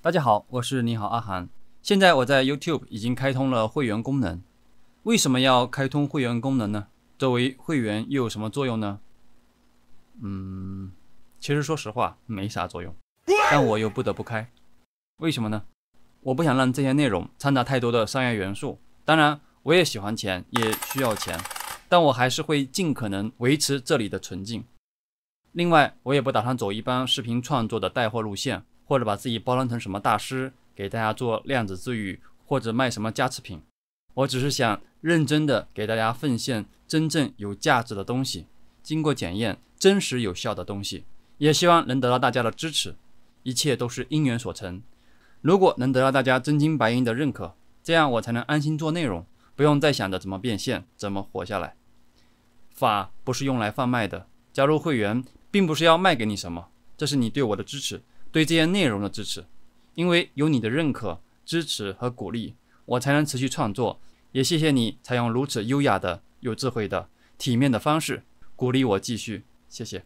大家好，我是你好阿寒。现在我在 YouTube 已经开通了会员功能。为什么要开通会员功能呢？作为会员又有什么作用呢？嗯，其实说实话没啥作用，但我又不得不开。为什么呢？我不想让这些内容掺杂太多的商业元素。当然，我也喜欢钱，也需要钱，但我还是会尽可能维持这里的纯净。另外，我也不打算走一般视频创作的带货路线。或者把自己包装成什么大师，给大家做量子治愈，或者卖什么加持品。我只是想认真的给大家奉献真正有价值的东西，经过检验真实有效的东西，也希望能得到大家的支持。一切都是因缘所成，如果能得到大家真金白银的认可，这样我才能安心做内容，不用再想着怎么变现，怎么活下来。法不是用来贩卖的，加入会员并不是要卖给你什么，这是你对我的支持。对这些内容的支持，因为有你的认可、支持和鼓励，我才能持续创作。也谢谢你采用如此优雅的、有智慧的、体面的方式鼓励我继续，谢谢。